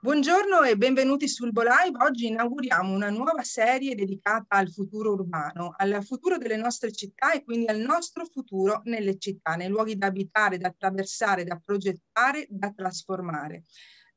Buongiorno e benvenuti sul Bolive. Oggi inauguriamo una nuova serie dedicata al futuro urbano, al futuro delle nostre città e quindi al nostro futuro nelle città, nei luoghi da abitare, da attraversare, da progettare, da trasformare.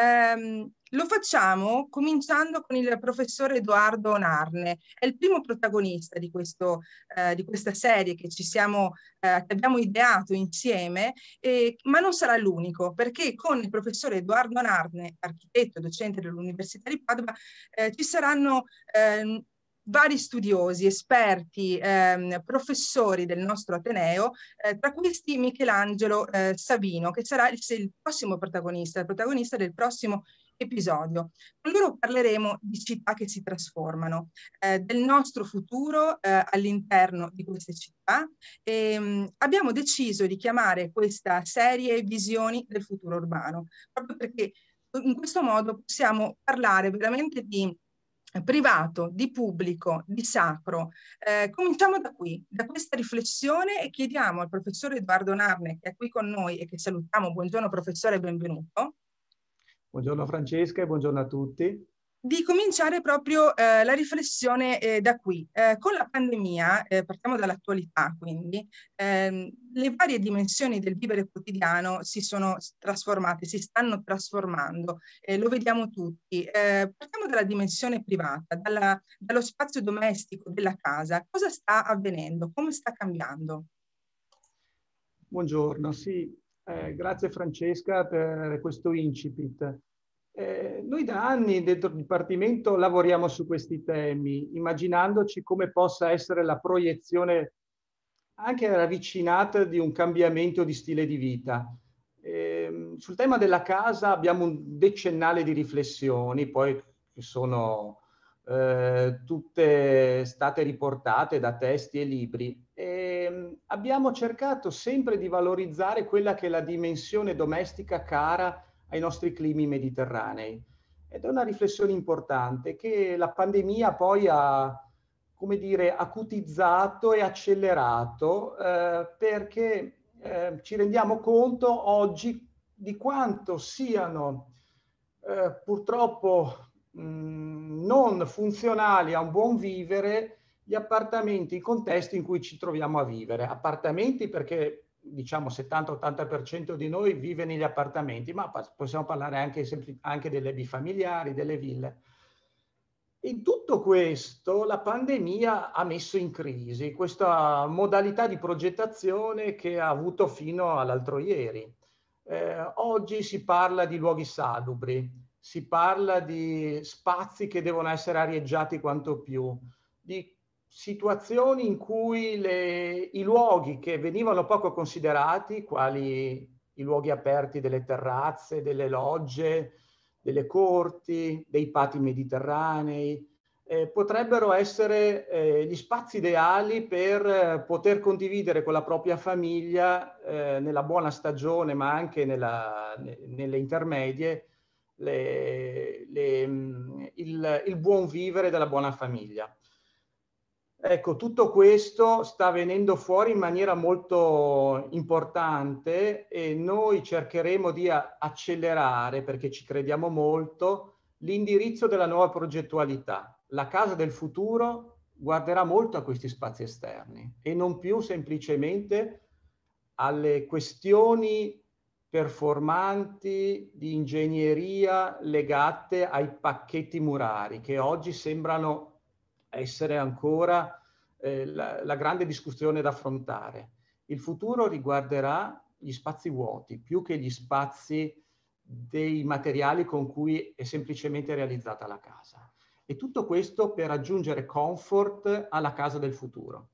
Ehm, lo facciamo cominciando con il professor Edoardo Narne, è il primo protagonista di, questo, eh, di questa serie che, siamo, eh, che, abbiamo ideato insieme, eh, ma non sarà l'unico perché con il professor Edoardo Narne, architetto e docente dell'Università di Padova, eh, ci saranno ehm, vari studiosi, esperti, ehm, professori del nostro Ateneo, eh, tra questi Michelangelo eh, Savino, che sarà il, il prossimo protagonista, il protagonista del prossimo episodio. Con loro parleremo di città che si trasformano, eh, del nostro futuro eh, all'interno di queste città e ehm, mh, abbiamo deciso di chiamare questa serie Visioni del futuro urbano, proprio perché in questo modo possiamo parlare veramente di privato, di pubblico, di sacro. Eh, cominciamo da qui, da questa riflessione e chiediamo al professore Edoardo Narne, che è qui con noi e che salutiamo. Buongiorno professore benvenuto. Buongiorno Francesca e buongiorno a tutti di cominciare proprio eh, la riflessione eh, da qui. Eh, con la pandemia, eh, partiamo dall'attualità quindi, ehm, le varie dimensioni del vivere quotidiano si sono trasformate, si stanno trasformando, eh, lo vediamo tutti. Eh, partiamo dalla dimensione privata, dalla, dallo spazio domestico della casa. Cosa sta avvenendo? Come sta cambiando? Buongiorno, sì, grazie Francesca per questo incipit. Eh, noi da anni dentro il Dipartimento lavoriamo su questi temi, immaginandoci come possa essere la proiezione anche ravvicinata di un cambiamento di stile di vita. Eh, sul tema della casa abbiamo un decennale di riflessioni, poi che sono eh, tutte state riportate da testi e libri. E ehm, abbiamo cercato sempre di valorizzare quella che è la dimensione domestica cara ai nostri climi mediterranei. Ed è una riflessione importante che la pandemia poi ha, come dire, acutizzato e accelerato eh, perché eh, ci rendiamo conto oggi di quanto siano eh, purtroppo mh, mm, non funzionali a un buon vivere gli appartamenti, i contesti in cui ci troviamo a vivere. Appartamenti perché diciamo 70-80% di noi vive negli appartamenti, ma possiamo parlare anche, anche delle bifamiliari, delle ville. In tutto questo la pandemia ha messo in crisi questa modalità di progettazione che ha avuto fino all'altro ieri. Eh, oggi si parla di luoghi salubri, si parla di spazi che devono essere arieggiati quanto più, di situazioni in cui le, i luoghi che venivano poco considerati, quali i luoghi aperti delle terrazze, delle logge, delle corti, dei pati mediterranei, eh, potrebbero essere eh, gli spazi ideali per eh, poter condividere con la propria famiglia eh, nella buona stagione, ma anche nella, nelle intermedie, le, le, mm, il, il buon vivere della buona famiglia. Ecco, tutto questo sta venendo fuori in maniera molto importante e noi cercheremo di accelerare, perché ci crediamo molto, l'indirizzo della nuova progettualità. La casa del futuro guarderà molto a questi spazi esterni e non più semplicemente alle questioni performanti di ingegneria legate ai pacchetti murari che oggi sembrano essere ancora eh, la, la grande discussione da affrontare. Il futuro riguarderà gli spazi vuoti più che gli spazi dei materiali con cui è semplicemente realizzata la casa. E tutto questo per aggiungere comfort alla casa del futuro.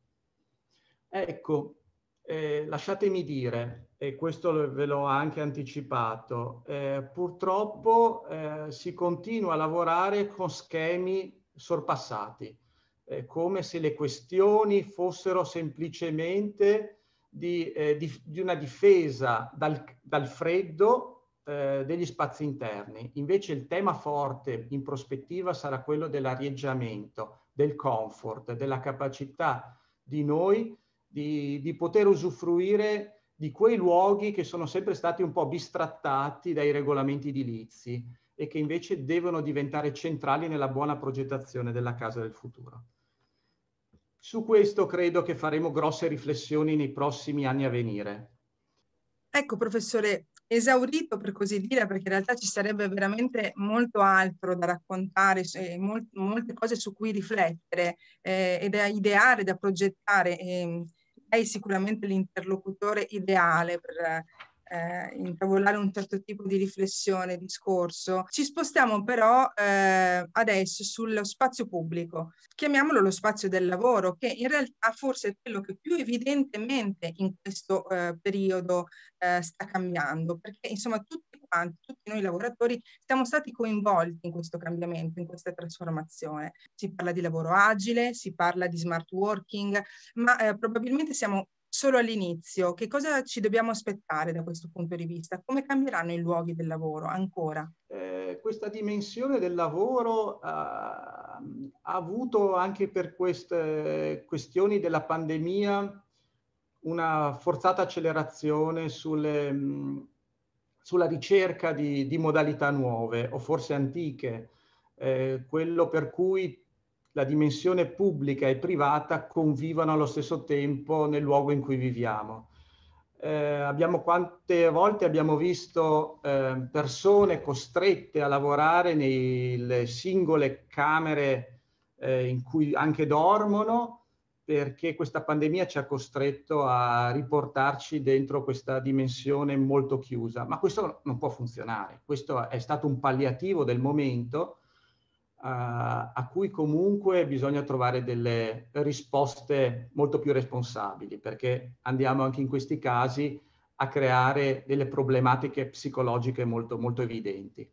Ecco, eh, lasciatemi dire, e questo ve l'ho anche anticipato, eh, purtroppo eh, si continua a lavorare con schemi sorpassati eh, come se le questioni fossero semplicemente di, eh, di, di una difesa dal, dal freddo eh, degli spazi interni. Invece il tema forte in prospettiva sarà quello dell'arieggiamento, del comfort, della capacità di noi di, di poter usufruire di quei luoghi che sono sempre stati un po' bistrattati dai regolamenti edilizi e che invece devono diventare centrali nella buona progettazione della casa del futuro. Su questo credo che faremo grosse riflessioni nei prossimi anni a venire. Ecco, professore, esaurito per così dire, perché in realtà ci sarebbe veramente molto altro da raccontare, molt- molte cose su cui riflettere eh, e da ideare, da progettare. E, ehm, lei è sicuramente l'interlocutore ideale per, eh, intavolare un certo tipo di riflessione, discorso. Ci spostiamo però eh, adesso sullo spazio pubblico, chiamiamolo lo spazio del lavoro, che in realtà forse è quello che più evidentemente in questo eh, periodo eh, sta cambiando, perché insomma tutti quanti, tutti noi lavoratori siamo stati coinvolti in questo cambiamento, in questa trasformazione. Si parla di lavoro agile, si parla di smart working, ma eh, probabilmente siamo solo all'inizio, che cosa ci dobbiamo aspettare da questo punto di vista? Come cambieranno i luoghi del lavoro ancora? Eh, questa dimensione del lavoro eh, ha avuto anche per queste questioni della pandemia una forzata accelerazione sulle, sulla ricerca di, di, modalità nuove o forse antiche, eh, quello per cui la dimensione pubblica e privata convivano allo stesso tempo nel luogo in cui viviamo. Eh, abbiamo quante volte abbiamo visto eh, persone costrette a lavorare nelle singole camere eh, in cui anche dormono perché questa pandemia ci ha costretto a riportarci dentro questa dimensione molto chiusa, ma questo non può funzionare, questo è stato un palliativo del momento, a cui comunque bisogna trovare delle risposte molto più responsabili, perché andiamo anche in questi casi a creare delle problematiche psicologiche molto, molto evidenti.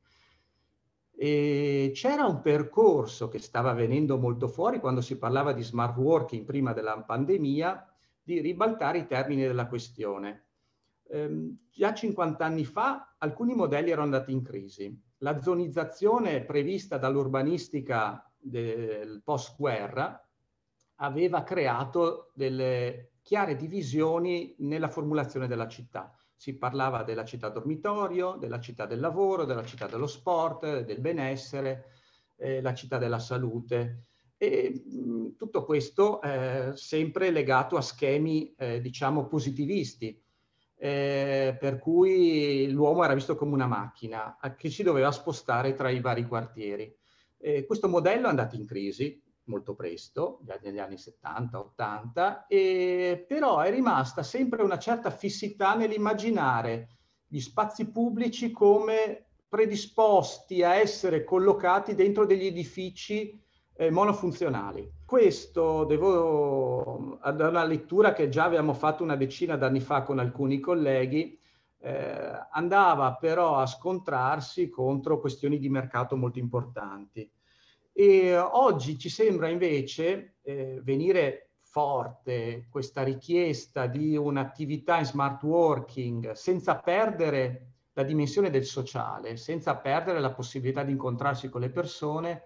E c'era un percorso che stava venendo molto fuori quando si parlava di smart working prima della pandemia, di ribaltare i termini della questione. Ehm, già 50 anni fa alcuni modelli erano andati in crisi, la zonizzazione prevista dall'urbanistica del post-guerra aveva creato delle chiare divisioni nella formulazione della città. Si parlava della città dormitorio, della città del lavoro, della città dello sport, del benessere, eh, la città della salute. E mh, tutto questo eh, sempre legato a schemi, eh, diciamo, positivisti eh, per cui l'uomo era visto come una macchina che si doveva spostare tra i vari quartieri. Eh, questo modello è andato in crisi molto presto, negli anni 70-80, eh, però è rimasta sempre una certa fissità nell'immaginare gli spazi pubblici come predisposti a essere collocati dentro degli edifici eh, monofunzionali. Questo devo ad una lettura che già abbiamo fatto una decina d'anni fa con alcuni colleghi, eh, andava però a scontrarsi contro questioni di mercato molto importanti. E oggi ci sembra invece eh, venire forte questa richiesta di un'attività in smart working senza perdere la dimensione del sociale, senza perdere la possibilità di incontrarsi con le persone,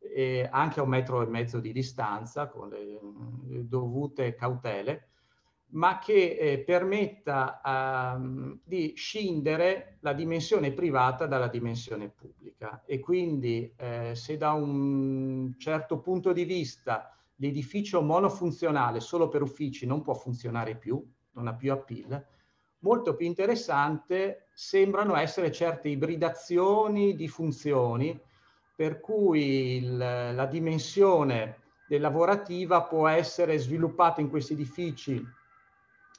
eh, anche a un metro e mezzo di distanza con le dovute cautele, ma che eh, permetta um, di scindere la dimensione privata dalla dimensione pubblica. E quindi eh, se da un certo punto di vista l'edificio monofunzionale solo per uffici non può funzionare più, non ha più appeal, molto più interessante sembrano essere certe ibridazioni di funzioni per cui il, la dimensione del lavorativa può essere sviluppata in questi edifici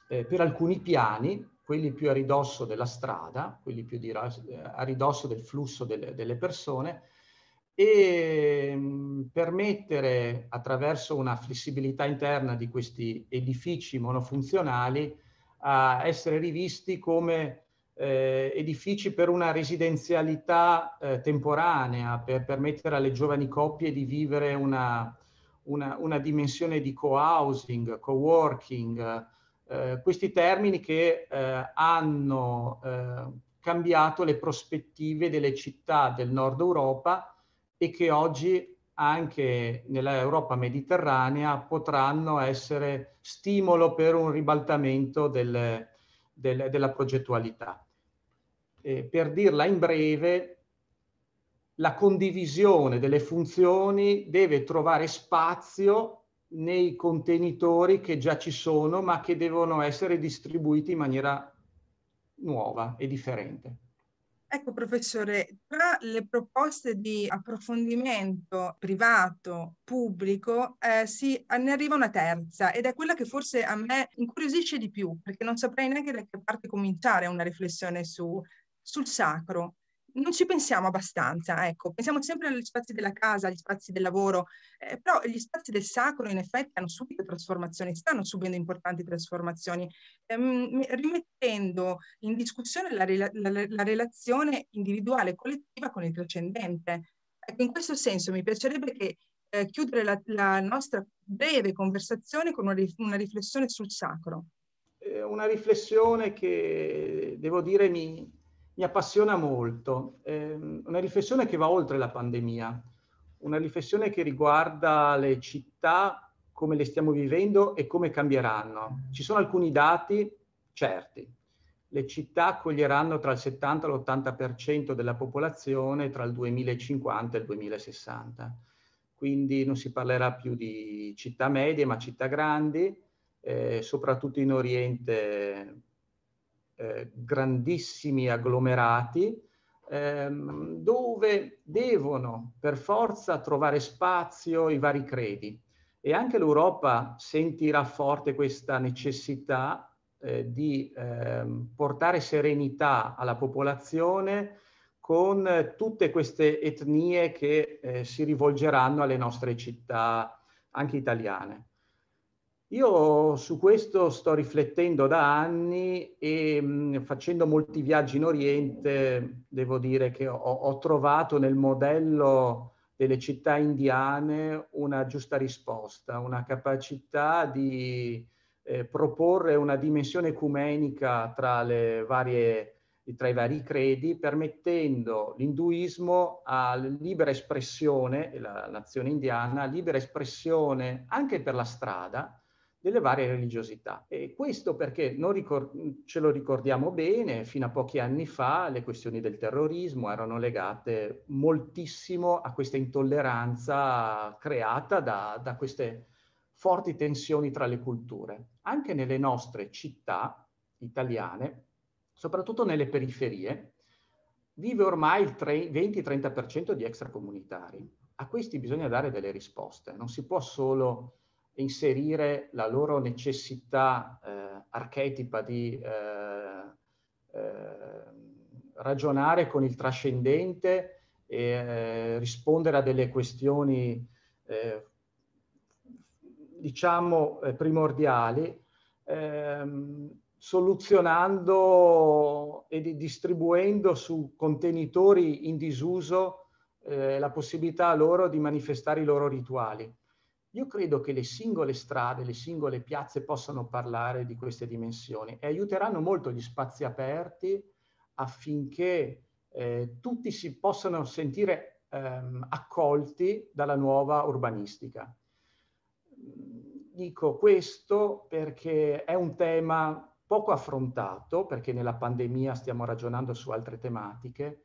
eh, per alcuni piani, quelli più a ridosso della strada, quelli più di, eh, a ridosso del flusso delle, delle persone, e mm, permettere attraverso una flessibilità interna di questi edifici monofunzionali a essere rivisti come eh, edifici per una residenzialità eh, temporanea, per permettere alle giovani coppie di vivere una, una, una dimensione di co-housing, co-working, eh, questi termini che eh, hanno eh, cambiato le prospettive delle città del nord Europa e che oggi anche nell'Europa mediterranea potranno essere stimolo per un ribaltamento del, del, della progettualità eh, per dirla in breve, la condivisione delle funzioni deve trovare spazio nei contenitori che già ci sono, ma che devono essere distribuiti in maniera nuova e differente. Ecco professore, tra le proposte di approfondimento privato, pubblico, eh, si, ne arriva una terza ed è quella che forse a me incuriosisce di più, perché non saprei neanche da che parte cominciare una riflessione su sul sacro. Non ci pensiamo abbastanza, ecco, pensiamo sempre agli spazi della casa, agli spazi del lavoro, eh, però gli spazi del sacro in effetti hanno subito trasformazioni, stanno subendo importanti trasformazioni, ehm, rimettendo in discussione la, la, la relazione individuale e collettiva con il trascendente. Ecco, in questo senso mi piacerebbe che eh, chiudere la, la, nostra breve conversazione con una, una, riflessione sul sacro. Eh, una riflessione che devo dire mi, mi appassiona molto. Eh, una riflessione che va oltre la pandemia, una riflessione che riguarda le città, come le stiamo vivendo e come cambieranno. Ci sono alcuni dati certi. Le città accoglieranno tra il 70 e l'80% della popolazione tra il 2050 e il 2060. Quindi non si parlerà più di città medie, ma città grandi, eh, soprattutto in Oriente eh, grandissimi agglomerati ehm, dove devono per forza trovare spazio i vari credi. E anche l'Europa sentirà forte questa necessità eh, di ehm, portare serenità alla popolazione con tutte queste etnie che eh, si rivolgeranno alle nostre città anche italiane. Io su questo sto riflettendo da anni e mh, facendo molti viaggi in Oriente, devo dire che ho, ho trovato nel modello delle città indiane una giusta risposta, una capacità di eh, proporre una dimensione ecumenica tra, varie, tra i vari credi, permettendo l'induismo a libera espressione, la nazione indiana, libera espressione anche per la strada, delle varie religiosità. E questo perché ricor- mm, ce lo ricordiamo bene, fino a pochi anni fa le questioni del terrorismo erano legate moltissimo a questa intolleranza creata da, da queste forti tensioni tra le culture. Anche nelle nostre città italiane, soprattutto nelle periferie, vive ormai il tre- 20-30% di extracomunitari. A questi bisogna dare delle risposte, non si può solo inserire la loro necessità eh, archetipa di eh, eh, ragionare con il trascendente e eh, rispondere a delle questioni diciamo primordiali ehm, soluzionando e di distribuendo su contenitori in disuso eh, la possibilità loro di manifestare i loro rituali. Io credo che le singole strade, le singole piazze possano parlare di queste dimensioni e aiuteranno molto gli spazi aperti affinché eh, tutti si possano sentire ehm, accolti dalla nuova urbanistica. Mm, dico questo perché è un tema poco affrontato, perché nella pandemia stiamo ragionando su altre tematiche,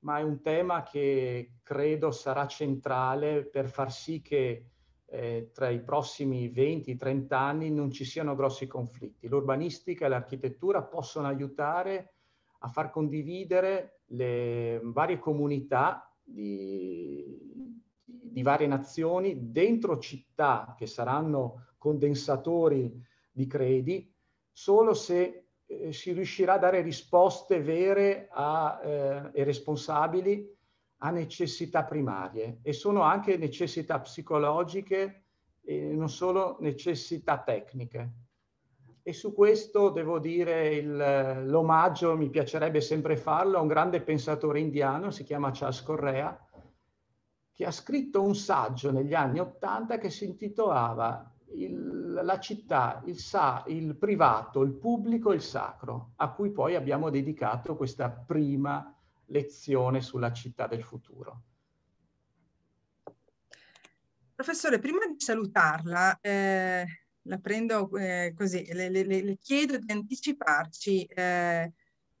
ma è un tema che credo sarà centrale per far sì che eh, tra i prossimi 20-30 anni non ci siano grossi conflitti. L'urbanistica e l'architettura possono aiutare a far condividere le varie comunità di, di varie nazioni dentro città che saranno condensatori di credi solo se eh, si riuscirà a dare risposte vere a, eh, e responsabili ha necessità primarie e sono anche necessità psicologiche e non solo necessità tecniche. E su questo devo dire il, l'omaggio, mi piacerebbe sempre farlo, a un grande pensatore indiano, si chiama Charles Correa, che ha scritto un saggio negli anni Ottanta che si intitolava il, La città, il, sa, il privato, il pubblico e il sacro, a cui poi abbiamo dedicato questa prima lezione sulla città del futuro. Professore, prima di salutarla, eh, la prendo eh, così, le, le, le, chiedo di anticiparci eh,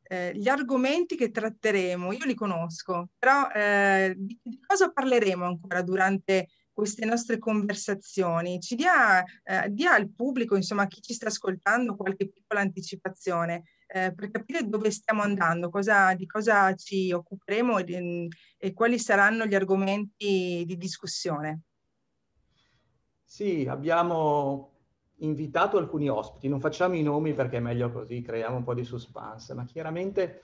eh, gli argomenti che tratteremo, io li conosco, però eh, di, di, cosa parleremo ancora durante queste nostre conversazioni? Ci dia, eh, dia al pubblico, insomma, a chi ci sta ascoltando qualche piccola anticipazione eh, per capire dove stiamo andando, cosa, di cosa ci occuperemo e, mm, e, quali saranno gli argomenti di discussione. Sì, abbiamo invitato alcuni ospiti, non facciamo i nomi perché è meglio così, creiamo un po' di suspense, ma chiaramente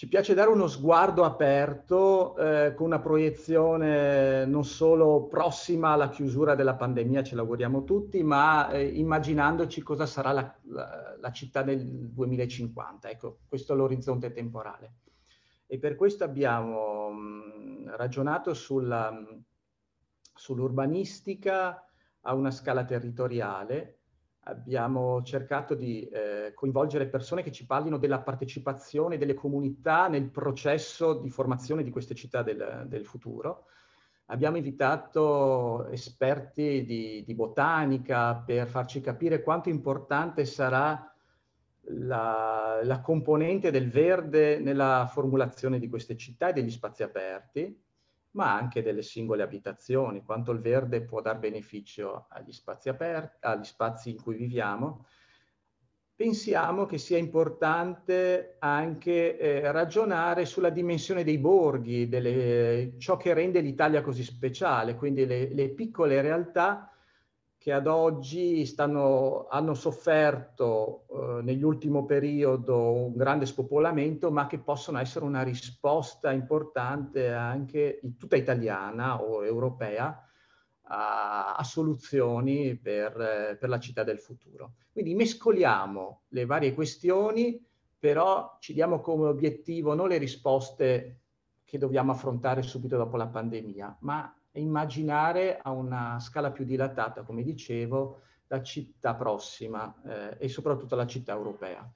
ci piace dare uno sguardo aperto eh, con una proiezione non solo prossima alla chiusura della pandemia, ce l'auguriamo tutti, ma eh, immaginandoci cosa sarà la, la, la, città del 2050. Ecco, questo è l'orizzonte temporale. E per questo abbiamo mh, mm, ragionato sulla, mm, sull'urbanistica a una scala territoriale, abbiamo cercato di eh, coinvolgere persone che ci parlino della partecipazione delle comunità nel processo di formazione di queste città del, del futuro. Abbiamo invitato esperti di, di, botanica per farci capire quanto importante sarà la, la componente del verde nella formulazione di queste città e degli spazi aperti ma anche delle singole abitazioni, quanto il verde può dar beneficio agli spazi aperti, agli spazi in cui viviamo. Pensiamo che sia importante anche eh, ragionare sulla dimensione dei borghi, delle, ciò che rende l'Italia così speciale, quindi le, le piccole realtà che ad oggi stanno, hanno sofferto eh, ultimi periodo un grande spopolamento, ma che possono essere una risposta importante anche in tutta italiana o europea a, a soluzioni per, per la città del futuro. Quindi mescoliamo le varie questioni, però ci diamo come obiettivo non le risposte che dobbiamo affrontare subito dopo la pandemia, ma immaginare a una scala più dilatata, come dicevo, la città prossima eh, e soprattutto la città europea.